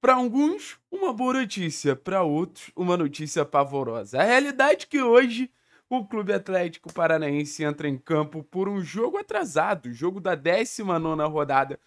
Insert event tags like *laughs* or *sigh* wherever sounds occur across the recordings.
Para alguns, uma boa notícia, para outros, uma notícia pavorosa. A realidade é que hoje o Clube Atlético Paranaense entra em campo por um jogo atrasado, jogo da 19 rodada rodada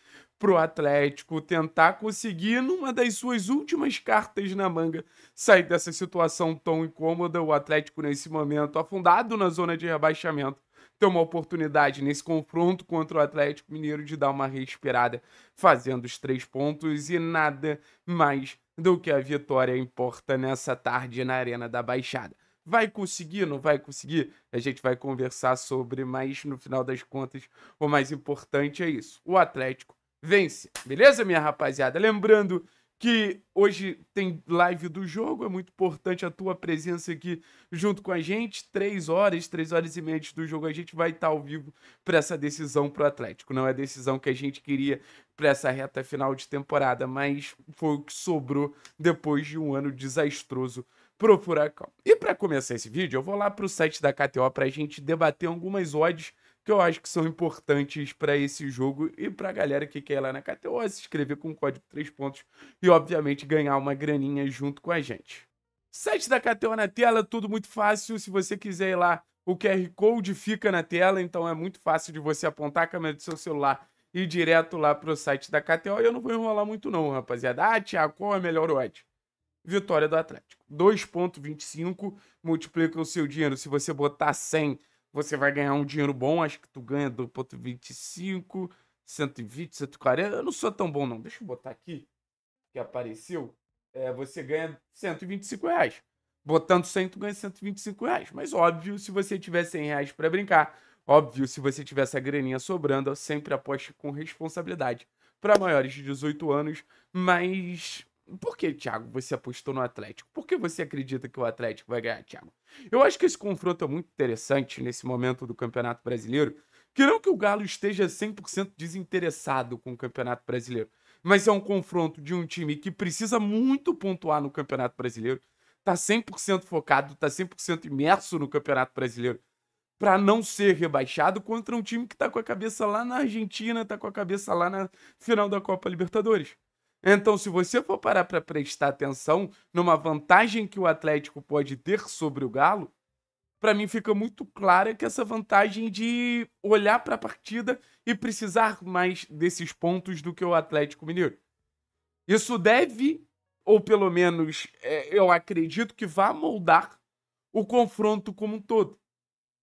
o Atlético tentar conseguir numa das suas últimas cartas na manga sair dessa situação tão incômoda, o Atlético nesse momento afundado na zona de rebaixamento ter uma oportunidade nesse confronto contra o Atlético Mineiro de dar uma respirada, fazendo os três pontos e nada mais do que a vitória importa nessa tarde na Arena da Baixada. Vai conseguir, não vai conseguir? A gente vai conversar sobre, mas no final das contas, o mais importante é isso. O Atlético vence. Beleza, minha rapaziada? Lembrando que hoje tem live do jogo, é muito importante a tua presença aqui junto com a gente. Três horas, três horas e meia antes do jogo, a gente vai estar tá ao vivo para essa decisão para o Atlético. Não é a decisão que a gente queria para essa reta final de temporada, mas foi o que sobrou depois de um ano desastroso para o Furacão. E para começar esse vídeo, eu vou lá para o site da KTO para a gente debater algumas odds que eu acho que são importantes para esse jogo e para a galera que quer ir lá na KTO se inscrever com o código 3 pontos e, obviamente, ganhar uma graninha junto com a gente. Site da KTO na tela, tudo muito fácil. Se você quiser ir lá, o QR Code fica na tela, então é muito fácil de você apontar a câmera do seu celular e ir direto lá para o site da KTO. E eu não vou enrolar muito não, rapaziada. Ah, Tiago, qual é a melhor odd? Vitória do Atlético. 2.25, multiplica o seu dinheiro. Se você botar 100 você vai ganhar um dinheiro bom, acho que tu ganha 2.25, 120, 140. Eu não sou tão bom, não. Deixa eu botar aqui, que apareceu. É, você ganha 125 reais. Botando 100, tu ganha 125 reais. Mas óbvio, se você tiver 100 reais para brincar, óbvio, se você tiver essa graninha sobrando, sempre aposte com responsabilidade. Para maiores de 18 anos, mas por que, Thiago, você apostou no Atlético? Por que você acredita que o Atlético vai ganhar, Thiago? Eu acho que esse confronto é muito interessante nesse momento do Campeonato Brasileiro. Que não que o Galo esteja 100% desinteressado com o Campeonato Brasileiro, mas é um confronto de um time que precisa muito pontuar no Campeonato Brasileiro, tá 100% focado, tá 100% imerso no Campeonato Brasileiro, para não ser rebaixado contra um time que tá com a cabeça lá na Argentina, tá com a cabeça lá na final da Copa Libertadores. Então, se você for parar para prestar atenção numa vantagem que o Atlético pode ter sobre o Galo, para mim fica muito clara que essa vantagem de olhar para a partida e precisar mais desses pontos do que o Atlético Mineiro. Isso deve, ou pelo menos é, eu acredito que vá moldar o confronto como um todo.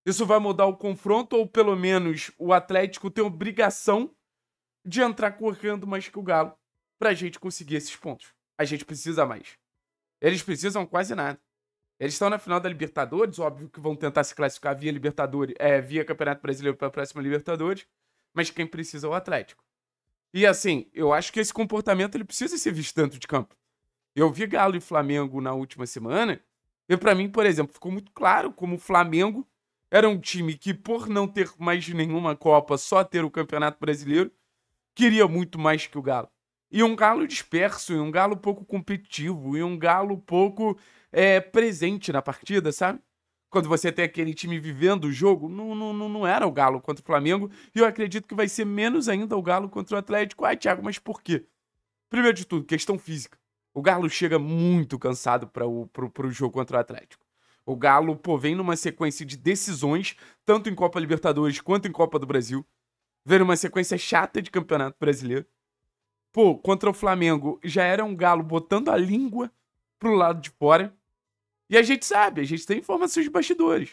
Isso vai mudar o confronto, ou pelo menos o Atlético tem obrigação de entrar correndo mais que o Galo pra gente conseguir esses pontos. A gente precisa mais. Eles precisam quase nada. Eles estão na final da Libertadores, óbvio que vão tentar se classificar via Libertadores, é, via Campeonato Brasileiro para a próxima Libertadores, mas quem precisa é o Atlético. E assim, eu acho que esse comportamento ele precisa ser visto dentro de campo. Eu vi Galo e Flamengo na última semana, e para mim, por exemplo, ficou muito claro como o Flamengo era um time que, por não ter mais nenhuma Copa, só ter o Campeonato Brasileiro, queria muito mais que o Galo. E um galo disperso, e um galo pouco competitivo, e um galo pouco é, presente na partida, sabe? Quando você tem aquele time vivendo o jogo, não, não, não era o Galo contra o Flamengo, e eu acredito que vai ser menos ainda o Galo contra o Atlético. Ah Thiago, mas por quê? Primeiro de tudo, questão física. O Galo chega muito cansado para o pro, pro jogo contra o Atlético. O Galo, pô, vem numa sequência de decisões, tanto em Copa Libertadores quanto em Copa do Brasil. Vem numa sequência chata de Campeonato Brasileiro pô, contra o Flamengo, já era um galo botando a língua pro lado de fora. E a gente sabe, a gente tem informações de bastidores.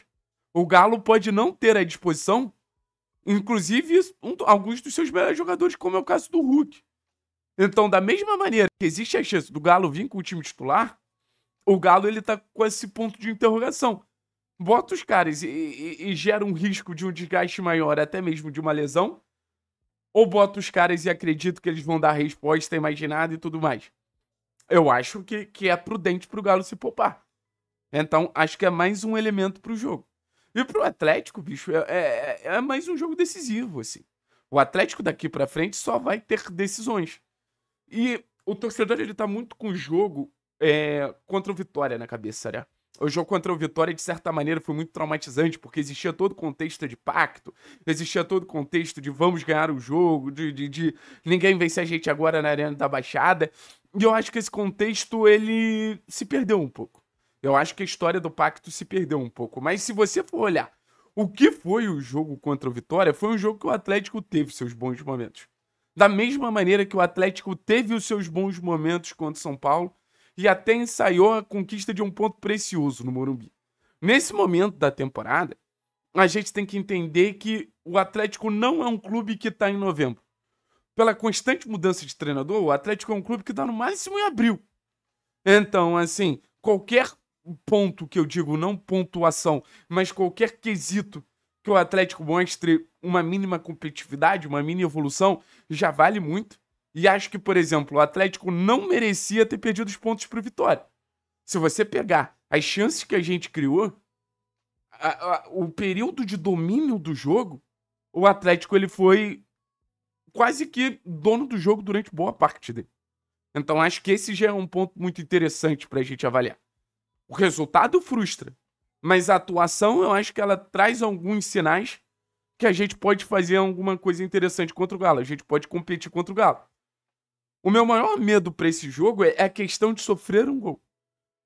O Galo pode não ter à disposição, inclusive, um, alguns dos seus melhores jogadores, como é o caso do Hulk. Então, da mesma maneira que existe a chance do Galo vir com o time titular, o Galo ele tá com esse ponto de interrogação. Bota os caras e, e, e gera um risco de um desgaste maior, até mesmo de uma lesão ou boto os caras e acredito que eles vão dar a resposta imaginada e tudo mais? Eu acho que, que é prudente pro Galo se poupar. Então, acho que é mais um elemento pro jogo. E pro Atlético, bicho, é, é, é, é mais um jogo decisivo, assim. O Atlético daqui para frente só vai ter decisões. E o torcedor, ele tá muito com o jogo é, contra o Vitória na cabeça, né? O jogo contra o Vitória, de certa maneira, foi muito traumatizante, porque existia todo o contexto de pacto, existia todo o contexto de vamos ganhar o jogo, de, de, de ninguém vencer a gente agora na Arena da Baixada. E eu acho que esse contexto, ele se perdeu um pouco. Eu acho que a história do pacto se perdeu um pouco. Mas se você for olhar o que foi o jogo contra o Vitória, foi um jogo que o Atlético teve seus bons momentos. Da mesma maneira que o Atlético teve os seus bons momentos contra o São Paulo, e até ensaiou a conquista de um ponto precioso no Morumbi. Nesse momento da temporada, a gente tem que entender que o Atlético não é um clube que está em novembro. Pela constante mudança de treinador, o Atlético é um clube que está no máximo em abril. Então, assim, qualquer ponto que eu digo, não pontuação, mas qualquer quesito que o Atlético mostre uma mínima competitividade, uma mínima evolução, já vale muito. E acho que, por exemplo, o Atlético não merecia ter perdido os pontos para Vitória. Se você pegar as chances que a gente criou, a, a, o período de domínio do jogo, o Atlético ele foi quase que dono do jogo durante boa parte dele. Então acho que esse já é um ponto muito interessante para a gente avaliar. O resultado frustra, mas a atuação eu acho que ela traz alguns sinais que a gente pode fazer alguma coisa interessante contra o Galo. A gente pode competir contra o Galo. O meu maior medo para esse jogo é, é a questão de sofrer um gol.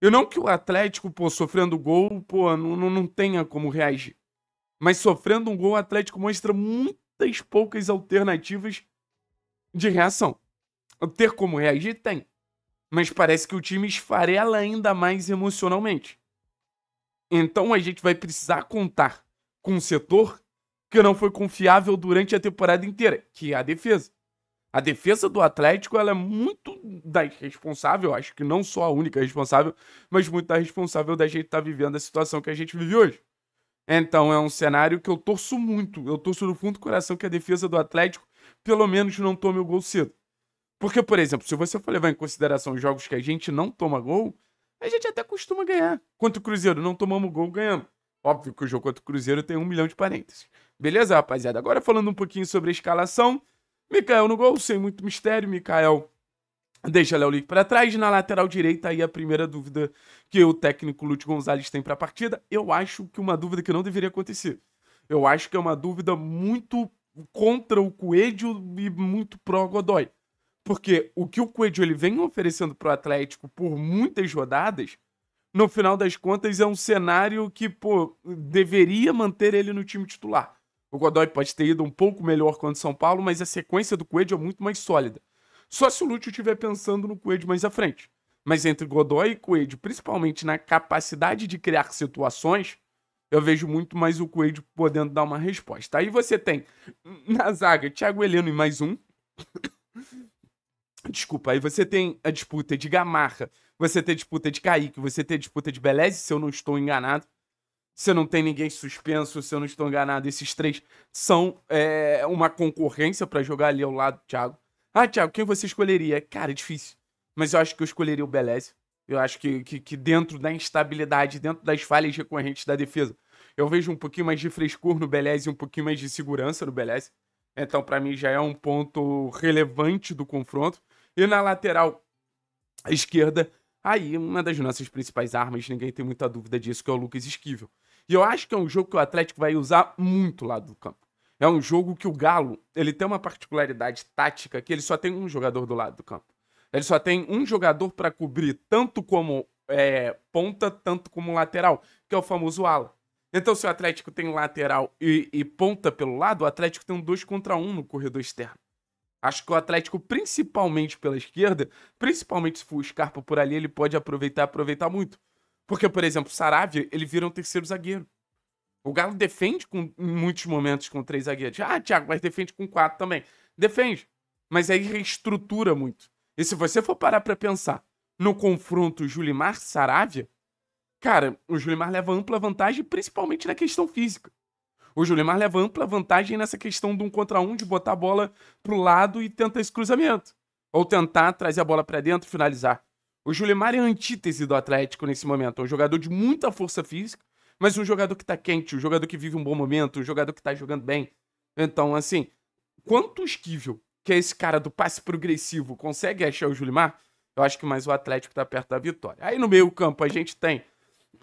E não que o Atlético, pô, sofrendo gol, pô, não, não, não tenha como reagir. Mas sofrendo um gol, o Atlético mostra muitas poucas alternativas de reação. Ter como reagir? Tem. Mas parece que o time esfarela ainda mais emocionalmente. Então a gente vai precisar contar com um setor que não foi confiável durante a temporada inteira, que é a defesa. A defesa do Atlético ela é muito da responsável, acho que não só a única responsável, mas muito da responsável da gente estar tá vivendo a situação que a gente vive hoje. Então é um cenário que eu torço muito, eu torço no fundo do coração que a defesa do Atlético pelo menos não tome o gol cedo. Porque, por exemplo, se você for levar em consideração os jogos que a gente não toma gol, a gente até costuma ganhar. Contra o Cruzeiro, não tomamos gol, ganhamos. Óbvio que o jogo contra o Cruzeiro tem um milhão de parênteses. Beleza, rapaziada? Agora falando um pouquinho sobre a escalação, Mikael no gol, sem muito mistério. Mikael deixa Léo Link para trás. Na lateral direita, aí a primeira dúvida que o técnico Lute Gonzalez tem para a partida. Eu acho que uma dúvida que não deveria acontecer. Eu acho que é uma dúvida muito contra o Coelho e muito pró-Godoy. Porque o que o Coelho ele vem oferecendo para o Atlético por muitas rodadas, no final das contas, é um cenário que pô, deveria manter ele no time titular. O Godoy pode ter ido um pouco melhor contra o São Paulo, mas a sequência do Coelho é muito mais sólida. Só se o Lúcio estiver pensando no Coelho mais à frente. Mas entre Godoy e Coelho, principalmente na capacidade de criar situações, eu vejo muito mais o Coelho podendo dar uma resposta. Aí você tem *laughs* na zaga Thiago Heleno e mais um. *coughs* Desculpa, aí você tem a disputa de Gamarra, você tem a disputa de Kaique, você tem a disputa de Beleza, se eu não estou enganado se não tem ninguém suspenso, se eu não estou enganado, esses três são é, uma concorrência para jogar ali ao lado do Thiago. Ah, Thiago, quem você escolheria? Cara, é difícil. Mas eu acho que eu escolheria o Beleze. Eu acho que, que, que, dentro da instabilidade, dentro das falhas recorrentes da defesa, eu vejo um pouquinho mais de frescor no Beleze e um pouquinho mais de segurança no Beleze. Então, para mim, já é um ponto relevante do confronto. E na lateral esquerda, aí uma das nossas principais armas, ninguém tem muita dúvida disso, que é o Lucas Esquivel. E eu acho que é um jogo que o Atlético vai usar muito lá do campo. É um jogo que o Galo, ele tem uma particularidade tática que ele só tem um jogador do lado do campo. Ele só tem um jogador para cobrir tanto como é, ponta, tanto como lateral, que é o famoso ala. Então, se o Atlético tem lateral e, e ponta pelo lado, o Atlético tem um 2 contra 1 um no corredor externo. Acho que o Atlético, principalmente pela esquerda, principalmente se for o Scarpa por ali, ele pode aproveitar, aproveitar muito. Porque, por exemplo, o Saravia, ele vira um terceiro zagueiro. O Galo defende com, em muitos momentos com três zagueiros. Ah, Thiago, mas defende com quatro também. Defende. Mas aí reestrutura muito. E se você for parar pra pensar no confronto Julimar-Saravia, cara, o Julimar leva ampla vantagem, principalmente na questão física. O Julimar leva ampla vantagem nessa questão de um contra um, de botar a bola pro lado e tentar esse cruzamento. Ou tentar trazer a bola para dentro e finalizar. O Julimar é a antítese do Atlético nesse momento. É um jogador de muita força física, mas um jogador que tá quente, um jogador que vive um bom momento, um jogador que tá jogando bem. Então, assim, quanto esquivel que é esse cara do passe progressivo consegue achar o Julimar, eu acho que mais o Atlético tá perto da vitória. Aí no meio campo a gente tem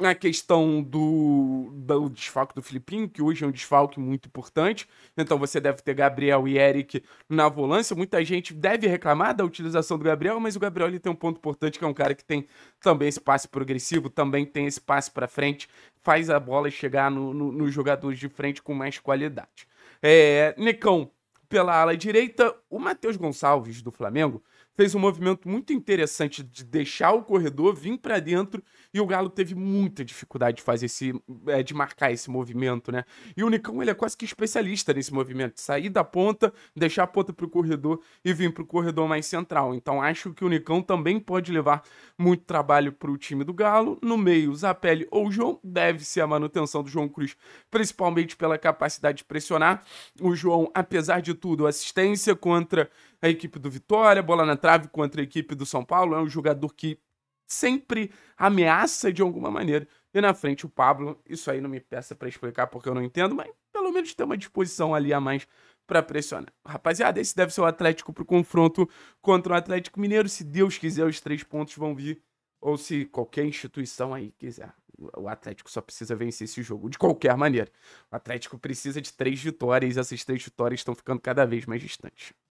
a questão do, do desfalque do Filipinho, que hoje é um desfalque muito importante. Né? Então você deve ter Gabriel e Eric na volância. Muita gente deve reclamar da utilização do Gabriel, mas o Gabriel ele tem um ponto importante, que é um cara que tem também esse passe progressivo, também tem esse passe para frente, faz a bola chegar nos no, no jogadores de frente com mais qualidade. É, Necão, pela ala direita, o Matheus Gonçalves do Flamengo fez um movimento muito interessante de deixar o corredor vir para dentro e o Galo teve muita dificuldade de fazer esse é, de marcar esse movimento, né? E o Nicão ele é quase que especialista nesse movimento, sair da ponta, deixar a ponta pro corredor e vir pro corredor mais central. Então acho que o Nicão também pode levar muito trabalho pro time do Galo. No meio, o Zapelli ou o João deve ser a manutenção do João Cruz, principalmente pela capacidade de pressionar. O João, apesar de tudo, assistência contra a equipe do Vitória, bola na trave contra a equipe do São Paulo. É um jogador que sempre ameaça de alguma maneira. E na frente o Pablo, isso aí não me peça para explicar porque eu não entendo, mas pelo menos tem uma disposição ali a mais para pressionar. Rapaziada, esse deve ser o Atlético pro confronto contra o Atlético Mineiro. Se Deus quiser, os três pontos vão vir. Ou se qualquer instituição aí quiser. O Atlético só precisa vencer esse jogo, de qualquer maneira. O Atlético precisa de três vitórias, e essas três vitórias estão ficando cada vez mais distantes.